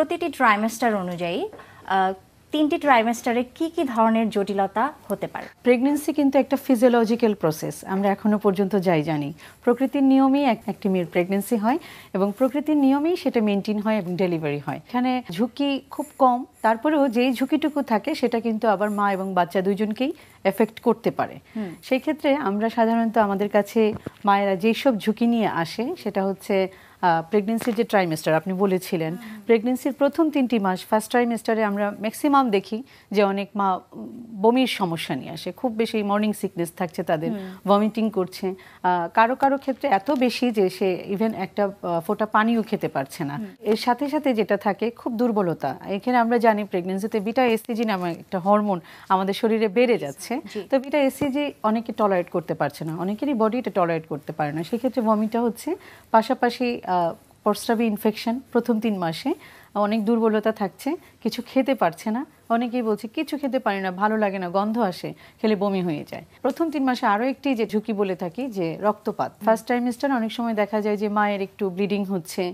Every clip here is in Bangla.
প্রতিটি ট্রাইমেস্টার অনুযায়ী তিনটি ট্রাইমেস্টারে কি কি ধরনের জটিলতা হতে পারে প্রেগনেন্সি কিন্তু একটা ফিজিওলজিক্যাল প্রসেস আমরা এখনো পর্যন্ত যাই জানি প্রকৃতির নিয়মেই একটি মেয়ের প্রেগনেন্সি হয় এবং প্রকৃতির নিয়মেই সেটা মেনটেন হয় এবং ডেলিভারি হয় এখানে ঝুঁকি খুব কম তারপরেও যেই ঝুঁকিটুকু থাকে সেটা কিন্তু আবার মা এবং বাচ্চা দুজনকেই এফেক্ট করতে পারে সেই ক্ষেত্রে আমরা সাধারণত আমাদের কাছে মায়েরা যেসব ঝুঁকি নিয়ে আসে সেটা হচ্ছে প্রেগনেন্সির যে ট্রাইমেস্টার আপনি বলেছিলেন প্রেগনেন্সির প্রথম তিনটি মাস ফার্স্ট ট্রাইমেস্টারে আমরা ম্যাক্সিমাম দেখি যে অনেক মা বমির সমস্যা নিয়ে আসে খুব বেশি মর্নিং সিকনেস থাকছে তাদের ভমিটিং করছে কারো কারো ক্ষেত্রে এত বেশি যে সে ইভেন একটা ফোটা পানিও খেতে পারছে না এর সাথে সাথে যেটা থাকে খুব দুর্বলতা এখানে আমরা জানি প্রেগনেন্সিতে বিটা এসিজি নামে একটা হরমোন আমাদের শরীরে বেড়ে যাচ্ছে তো বিটা এসিজি অনেকে টলারেট করতে পারছে না অনেকেরই বডি এটা টলারেট করতে পারে না সেক্ষেত্রে ভমিটা হচ্ছে পাশাপাশি প্রস্রাবে ইনফেকশন প্রথম তিন মাসে অনেক দুর্বলতা থাকছে কিছু খেতে পারছে না অনেকেই বলছে কিছু খেতে পারি না ভালো লাগে না গন্ধ আসে খেলে বমি হয়ে যায় প্রথম তিন মাসে আরও একটি যে ঝুঁকি বলে থাকি যে রক্তপাত ফার্স্ট ট্রাইমিস্টার অনেক সময় দেখা যায় যে মায়ের একটু ব্লিডিং হচ্ছে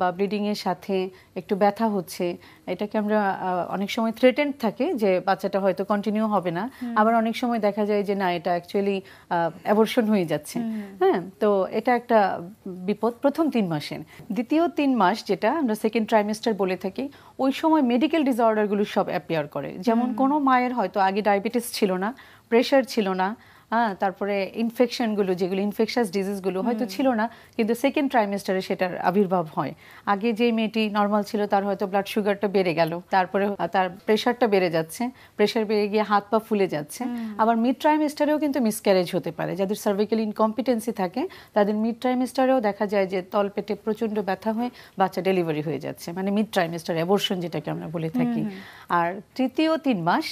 বা ব্লিডিংয়ের সাথে একটু ব্যথা হচ্ছে এটাকে আমরা অনেক সময় থ্রেটেন্ড থাকে যে বাচ্চাটা হয়তো কন্টিনিউ হবে না আবার অনেক সময় দেখা যায় যে না এটা অ্যাকচুয়ালি অ্যাবর্শন হয়ে যাচ্ছে হ্যাঁ তো এটা একটা বিপদ প্রথম তিন মাসের দ্বিতীয় তিন মাস যেটা আমরা সেকেন্ড ট্রাইমিস্টার বলে থাকি ওই সময় মেডিকেল ডিসঅর্ডারগুলো সব অ্যাপিয়ার করে যেমন কোনো মায়ের হয়তো আগে ডায়াবেটিস ছিল না প্রেশার ছিল না হ্যাঁ তারপরে ইনফেকশনগুলো যেগুলো ইনফেকশাস ডিজিজগুলো হয়তো ছিল না কিন্তু সেকেন্ড ট্রাইমেস্টারে সেটার আবির্ভাব হয় আগে যে মেয়েটি নর্মাল ছিল তার হয়তো ব্লাড সুগারটা বেড়ে গেল তারপরে তার প্রেশারটা বেড়ে যাচ্ছে প্রেশার বেড়ে গিয়ে হাত পা ফুলে যাচ্ছে আবার মিড ট্রাইমেস্টারেও কিন্তু মিসক্যারেজ হতে পারে যাদের সার্ভিক্যাল ইনকম্পিটেন্সি থাকে তাদের মিড ট্রাইমেস্টারেও দেখা যায় যে তলপেটে প্রচণ্ড ব্যথা হয়ে বাচ্চা ডেলিভারি হয়ে যাচ্ছে মানে মিড ট্রাইমেস্টার অ্যাবর্শন যেটাকে আমরা বলে থাকি আর তৃতীয় তিন মাস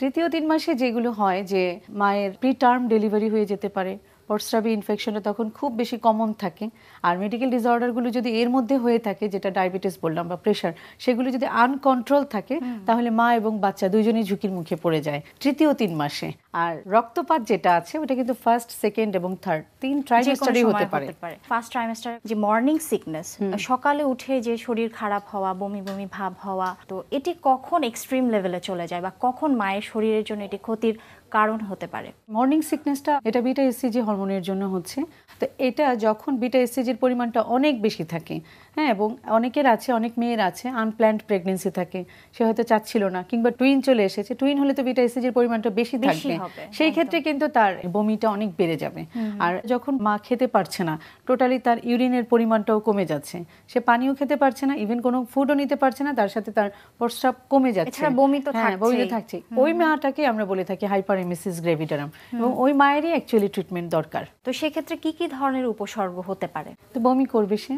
তৃতীয় তিন মাসে যেগুলো হয় যে মায়ের প্রি টার্ম ডেলিভারি হয়ে যেতে পারে প্রস্রাবী ইনফেকশনটা তখন খুব বেশি কমন থাকে আর মেডিকেল ডিসঅর্ডারগুলো যদি এর মধ্যে হয়ে থাকে যেটা ডায়াবেটিস বললাম বা প্রেশার সেগুলো যদি আনকন্ট্রোল থাকে তাহলে মা এবং বাচ্চা দুজনেই ঝুঁকির মুখে পড়ে যায় তৃতীয় তিন মাসে আর রক্তপাত যেটা আছে ওটা কিন্তু ফার্স্ট সেকেন্ড এবং থার্ড তিন ট্রাইমেস্টারই হতে পারে ফার্স্ট ট্রাইমেস্টার যে মর্নিং সিকনেস সকালে উঠে যে শরীর খারাপ হওয়া বমি বমি ভাব হওয়া তো এটি কখন এক্সট্রিম লেভেলে চলে যায় বা কখন মায়ের শরীরের জন্য এটি ক্ষতির কারণ হতে পারে মর্নিং সিকনেসটা এটা বিটা এসসিজি হরমোনের জন্য হচ্ছে তো এটা যখন বিটা এসসিজির পরিমাণটা অনেক বেশি থাকে হ্যাঁ এবং অনেকের আছে অনেক মেয়ের আছে আনপ্ল্যান্ড প্রেগনেন্সি থাকে সে হয়তো চাচ্ছিল না কিংবা টুইন চলে এসেছে টুইন হলে তো বিটা এসসিজির পরিমাণটা বেশি থাকবে সেই ক্ষেত্রে কিন্তু তার বমিটা অনেক বেড়ে যাবে আর যখন মা খেতে পারছে না টোটালি তার ইউরিনের পরিমাণটাও কমে যাচ্ছে সে পানিও খেতে পারছে না ইভেন কোনো ফুডও নিতে পারছে না তার সাথে তার প্রস্রাব কমে যাচ্ছে বমি তো হ্যাঁ থাকছে ওই মাটাকে আমরা বলে থাকি হাইপার এমিসিস গ্রেভিটারাম এবং ওই মায়েরই অ্যাকচুয়ালি ট্রিটমেন্ট দরকার তো সেক্ষেত্রে কি কি ধরনের উপসর্গ হতে পারে তো বমি করবে সে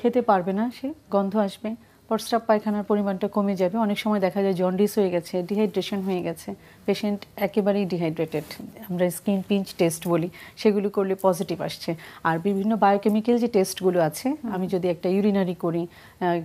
খেতে পারবে না সে গন্ধ আসবে প্রস্রাব পায়খানার পরিমাণটা কমে যাবে অনেক সময় দেখা যায় জন্ডিস হয়ে গেছে ডিহাইড্রেশন হয়ে গেছে পেশেন্ট একেবারেই ডিহাইড্রেটেড আমরা স্কিন পিঞ্চ টেস্ট বলি সেগুলো করলে পজিটিভ আসছে আর বিভিন্ন বায়োকেমিক্যাল যে টেস্টগুলো আছে আমি যদি একটা ইউরিনারি করি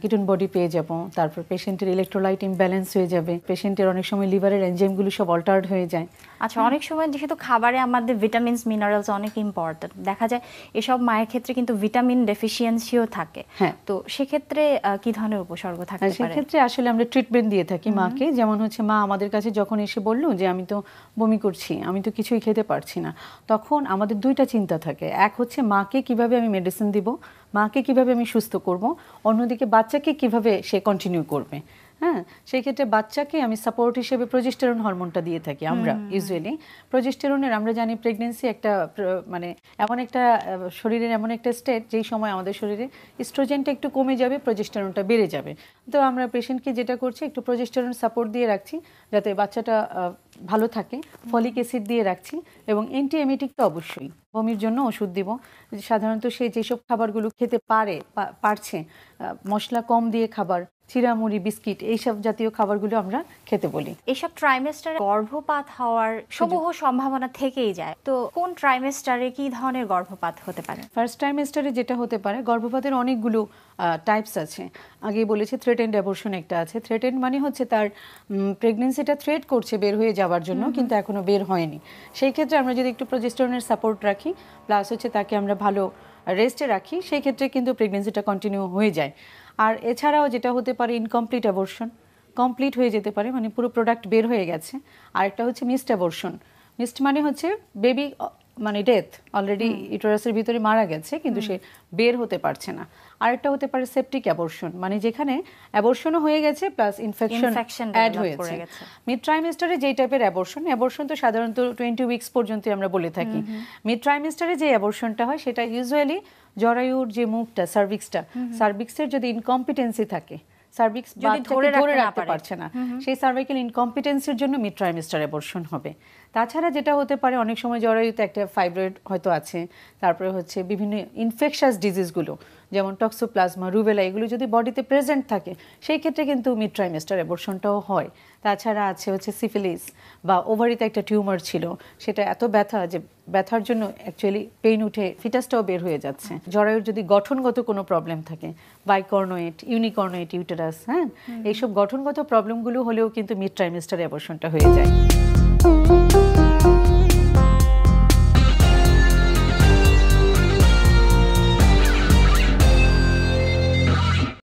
কিটন বডি পেয়ে যাব তারপর পেশেন্টের ইলেকট্রোলাইট ইমব্যালেন্স হয়ে যাবে পেশেন্টের অনেক সময় লিভারের এনজাইমগুলো সব অল্টার্ড হয়ে যায় আচ্ছা অনেক সময় যেহেতু খাবারে আমাদের ভিটামিনস মিনারেলস অনেক ইম্পর্টেন্ট দেখা যায় এসব মায়ের ক্ষেত্রে কিন্তু ভিটামিন ডেফিসিয়েন্সিও থাকে হ্যাঁ তো সেক্ষেত্রে কি ধরনের উপসর্গ উপসর্গ থাকতে পারে সেক্ষেত্রে আসলে আমরা ট্রিটমেন্ট দিয়ে থাকি মাকে যেমন হচ্ছে মা আমাদের কাছে যখন এসে বলল যে আমি তো বমি করছি আমি তো কিছুই খেতে পারছি না তখন আমাদের দুইটা চিন্তা থাকে এক হচ্ছে মাকে কিভাবে আমি মেডিসিন দিব মাকে কিভাবে আমি সুস্থ করব অন্যদিকে বাচ্চাকে কিভাবে সে কন্টিনিউ করবে হ্যাঁ সেই ক্ষেত্রে বাচ্চাকে আমি সাপোর্ট হিসেবে প্রজেস্টেরন হরমোনটা দিয়ে থাকি আমরা ইউজুয়ালি প্রজেস্টেরনের আমরা জানি প্রেগনেন্সি একটা মানে এমন একটা শরীরের এমন একটা স্টেট যেই সময় আমাদের শরীরে স্ট্রোজেনটা একটু কমে যাবে প্রজেস্টেরনটা বেড়ে যাবে তো আমরা পেশেন্টকে যেটা করছি একটু প্রজেস্টেরন সাপোর্ট দিয়ে রাখছি যাতে বাচ্চাটা ভালো থাকে ফলিক অ্যাসিড দিয়ে রাখছি এবং অ্যান্টিএমিটিক তো অবশ্যই বমির জন্য ওষুধ দিব সাধারণত সে যেসব খাবারগুলো খেতে পারে পারছে মশলা কম দিয়ে খাবার চিরামুড়ি বিস্কিট এইসব জাতীয় খাবারগুলো আমরা খেতে বলি এইসব ট্রাইমেস্টারে গর্ভপাত হওয়ার সমূহ সম্ভাবনা থেকেই যায় তো কোন ট্রাইমেস্টারে কি ধরনের গর্ভপাত হতে পারে ফার্স্ট ট্রাইমেস্টারে যেটা হতে পারে গর্ভপাতের অনেকগুলো টাইপস আছে আগে বলেছি থ্রেটেন্ড অ্যাবর্শন একটা আছে থ্রেটেন্ড মানে হচ্ছে তার প্রেগনেন্সিটা থ্রেট করছে বের হয়ে যাওয়ার জন্য কিন্তু এখনও বের হয়নি সেই ক্ষেত্রে আমরা যদি একটু প্রজেস্টরনের সাপোর্ট রাখি প্লাস হচ্ছে তাকে আমরা ভালো রেস্টে রাখি সেই ক্ষেত্রে কিন্তু প্রেগনেন্সিটা কন্টিনিউ হয়ে যায় আর এছাড়াও যেটা হতে পারে ইনকমপ্লিট অ্যাবর্শন কমপ্লিট হয়ে যেতে পারে মানে পুরো প্রোডাক্ট বের হয়ে গেছে আরেকটা হচ্ছে মিসড অ্যাবর্শন মিসড মানে হচ্ছে বেবি মানে ডেথ অলরেডি ইউটারাসের ভিতরে মারা গেছে কিন্তু সে বের হতে পারছে না আরেকটা হতে পারে সেপটিক অ্যাবর্শন মানে যেখানে অ্যাবর্শনও হয়ে গেছে প্লাস ইনফেকশন অ্যাড হয়েছে মিড ট্রাইমেস্টারে যেই টাইপের অ্যাবর্শন অ্যাবর্শন তো সাধারণত টোয়েন্টি উইক্স পর্যন্ত আমরা বলে থাকি মিড ট্রাইমেস্টারে যে অ্যাবর্শনটা হয় সেটা ইউজুয়ালি জরায়ুর যে মুখটা সার্ভিক্সটা সার্ভিক্সের যদি ইনকম্পিটেন্সি থাকে সার্ভিক্স বা ধরে রাখতে পারছে না সেই সার্ভাইকাল ইনকম্পিটেন্সির জন্য মিড ট্রাইমিস্টার অ্যাবর্শন হবে তাছাড়া যেটা হতে পারে অনেক সময় জরায়ুতে একটা ফাইব্রয়েড হয়তো আছে তারপরে হচ্ছে বিভিন্ন ইনফেকশাস ডিজিজগুলো যেমন টক্সোপ্লাজমা রুবেলা এগুলো যদি বডিতে প্রেজেন্ট থাকে সেই ক্ষেত্রে কিন্তু মিড ট্রাইমেস্টার অ্যাবর্শনটাও হয় তাছাড়া আছে হচ্ছে সিফিলিস বা ওভারিতে একটা টিউমার ছিল সেটা এত ব্যথা যে ব্যথার জন্য অ্যাকচুয়ালি পেইন উঠে ফিটাসটাও বের হয়ে যাচ্ছে জরায়ুর যদি গঠনগত কোনো প্রবলেম থাকে বাইকর্নোয়েট ইউনিকর্নোয়েট ইউটেরাস হ্যাঁ এইসব গঠনগত প্রবলেমগুলো হলেও কিন্তু মিড ট্রাইমেস্টার অ্যাবর্শনটা হয়ে যায়